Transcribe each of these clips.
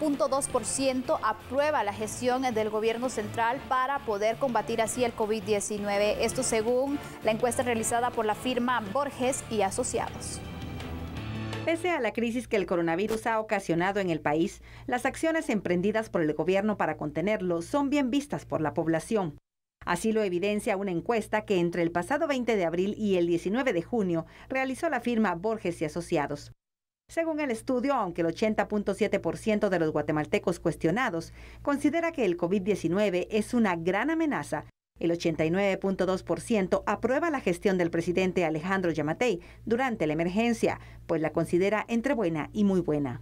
9.2% aprueba la gestión del gobierno central para poder combatir así el COVID-19. Esto según la encuesta realizada por la firma Borges y Asociados. Pese a la crisis que el coronavirus ha ocasionado en el país, las acciones emprendidas por el gobierno para contenerlo son bien vistas por la población. Así lo evidencia una encuesta que entre el pasado 20 de abril y el 19 de junio realizó la firma Borges y Asociados. Según el estudio, aunque el 80.7% de los guatemaltecos cuestionados considera que el COVID-19 es una gran amenaza, el 89.2% aprueba la gestión del presidente Alejandro Yamatei durante la emergencia, pues la considera entre buena y muy buena.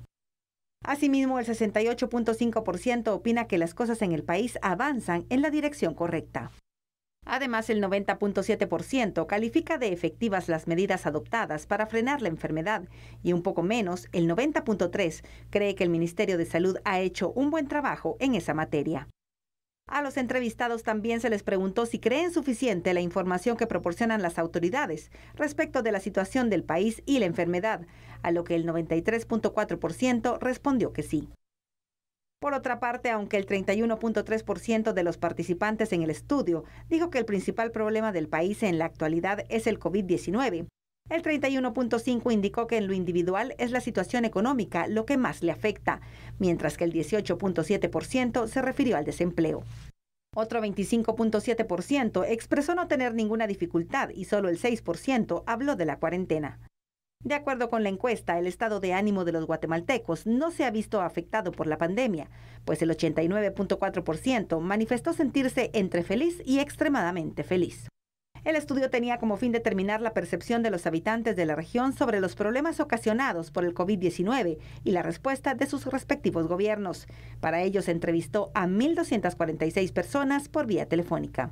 Asimismo, el 68.5% opina que las cosas en el país avanzan en la dirección correcta. Además, el 90.7% califica de efectivas las medidas adoptadas para frenar la enfermedad y un poco menos, el 90.3% cree que el Ministerio de Salud ha hecho un buen trabajo en esa materia. A los entrevistados también se les preguntó si creen suficiente la información que proporcionan las autoridades respecto de la situación del país y la enfermedad, a lo que el 93.4% respondió que sí. Por otra parte, aunque el 31.3% de los participantes en el estudio dijo que el principal problema del país en la actualidad es el COVID-19, el 31.5 indicó que en lo individual es la situación económica lo que más le afecta, mientras que el 18.7% se refirió al desempleo. Otro 25.7% expresó no tener ninguna dificultad y solo el 6% habló de la cuarentena. De acuerdo con la encuesta, el estado de ánimo de los guatemaltecos no se ha visto afectado por la pandemia, pues el 89.4% manifestó sentirse entre feliz y extremadamente feliz. El estudio tenía como fin determinar la percepción de los habitantes de la región sobre los problemas ocasionados por el COVID-19 y la respuesta de sus respectivos gobiernos. Para ello se entrevistó a 1.246 personas por vía telefónica.